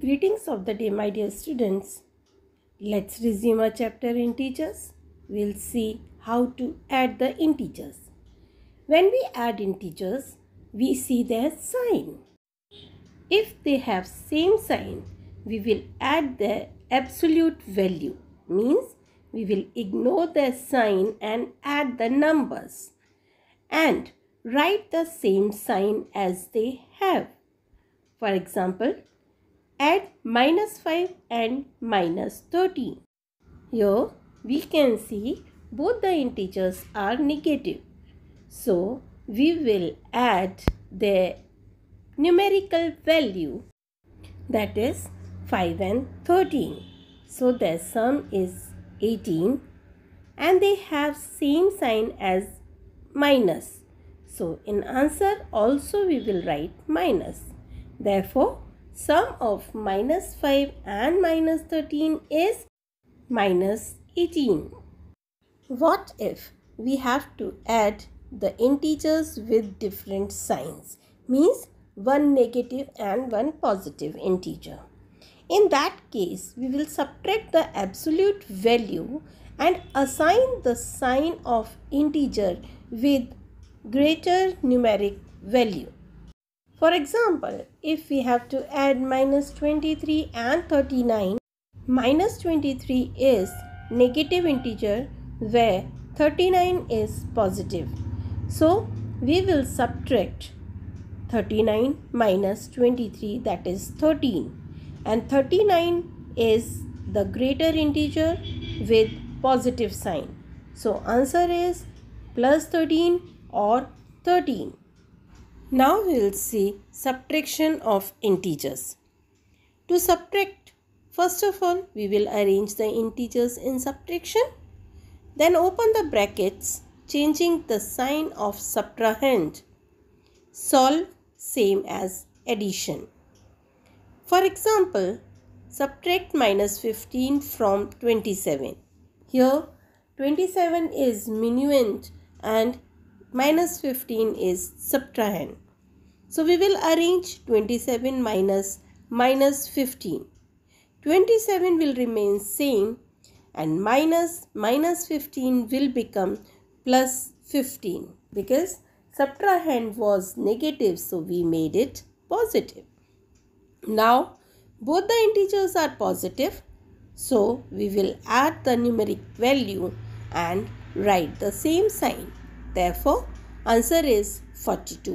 Greetings of the day, my dear students. Let's resume our chapter integers. We'll see how to add the integers. When we add integers, we see their sign. If they have same sign, we will add their absolute value. Means we will ignore their sign and add the numbers. And write the same sign as they have. For example, at minus 5 and minus minus thirteen. Here we can see both the integers are negative. So we will add their numerical value that is 5 and 13. So their sum is 18 and they have same sign as minus. So in answer also we will write minus. Therefore sum of minus 5 and minus 13 is minus 18. What if we have to add the integers with different signs means one negative and one positive integer. In that case, we will subtract the absolute value and assign the sign of integer with greater numeric value. For example, if we have to add minus 23 and 39, minus 23 is negative integer where 39 is positive. So, we will subtract 39 minus 23 that is 13 and 39 is the greater integer with positive sign. So, answer is plus 13 or 13. Now we will see subtraction of integers. To subtract, first of all we will arrange the integers in subtraction. Then open the brackets changing the sign of subtrahend. Solve same as addition. For example, subtract minus 15 from 27. Here 27 is minuend and minus 15 is subtrahend. So we will arrange 27 minus minus 15. 27 will remain same and minus minus 15 will become plus 15 because subtrahend was negative so we made it positive. Now both the integers are positive so we will add the numeric value and write the same sign. Therefore answer is 42.